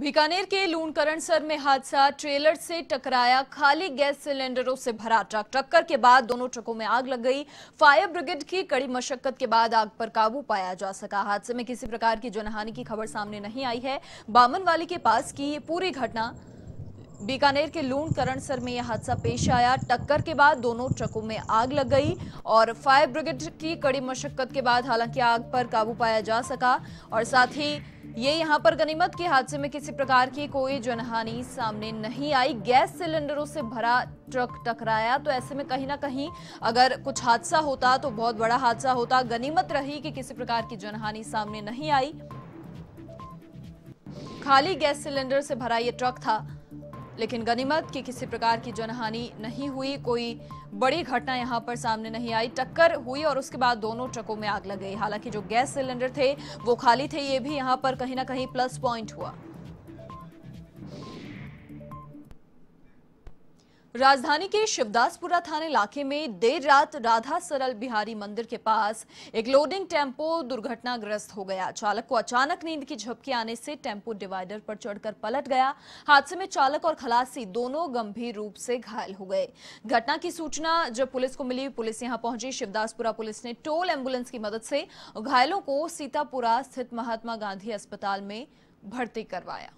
बीकानेर के सर में हादसा ट्रेलर से टकराया खाली गैस सिलेंडरों से भरा ट्रक टक्कर के बाद दोनों ट्रकों में आग लग गई फायर ब्रिगेड की कड़ी मशक्कत के बाद आग पर काबू पाया जा सका हादसे में किसी प्रकार की जनहानि की खबर सामने नहीं आई है बामन वाली के पास की ये पूरी घटना बीकानेर के लून करणसर में यह हादसा पेश आया टक्कर के बाद दोनों ट्रकों में आग लग गई और फायर ब्रिगेड की कड़ी मशक्कत के बाद हालांकि आग पर काबू पाया जा सका और साथ ही ये यहाँ पर गनीमत के हादसे में किसी प्रकार की कोई जनहानि सामने नहीं आई गैस सिलेंडरों से भरा ट्रक टकराया तो ऐसे में कहीं ना कहीं अगर कुछ हादसा होता तो बहुत बड़ा हादसा होता गनीमत रही कि किसी प्रकार की जनहानि सामने नहीं आई खाली गैस सिलेंडर से भरा यह ट्रक था लेकिन गनीमत की किसी प्रकार की जनहानि नहीं हुई कोई बड़ी घटना यहाँ पर सामने नहीं आई टक्कर हुई और उसके बाद दोनों ट्रकों में आग लग गई हालांकि जो गैस सिलेंडर थे वो खाली थे ये भी यहाँ पर कहीं ना कहीं प्लस पॉइंट हुआ राजधानी के शिवदासपुरा थाने इलाके में देर रात राधा सरल बिहारी मंदिर के पास एक लोडिंग टेम्पो दुर्घटनाग्रस्त हो गया चालक को अचानक नींद की झपकी आने से टेम्पो डिवाइडर पर चढ़कर पलट गया हादसे में चालक और खलासी दोनों गंभीर रूप से घायल हो गए घटना की सूचना जब पुलिस को मिली पुलिस यहाँ पहुंची शिवदासपुरा पुलिस ने टोल एम्बुलेंस की मदद से घायलों को सीतापुरा स्थित महात्मा गांधी अस्पताल में भर्ती करवाया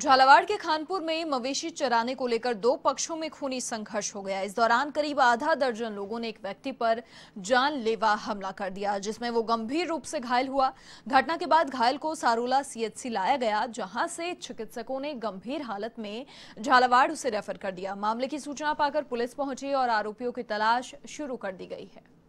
झालावाड़ के खानपुर में मवेशी चराने को लेकर दो पक्षों में खूनी संघर्ष हो गया इस दौरान करीब आधा दर्जन लोगों ने एक व्यक्ति पर जानलेवा हमला कर दिया जिसमें वो गंभीर रूप से घायल हुआ घटना के बाद घायल को सारोला सीएचसी लाया गया जहां से चिकित्सकों ने गंभीर हालत में झालावाड़ उसे रेफर कर दिया मामले की सूचना पाकर पुलिस पहुंची और आरोपियों की तलाश शुरू कर दी गई है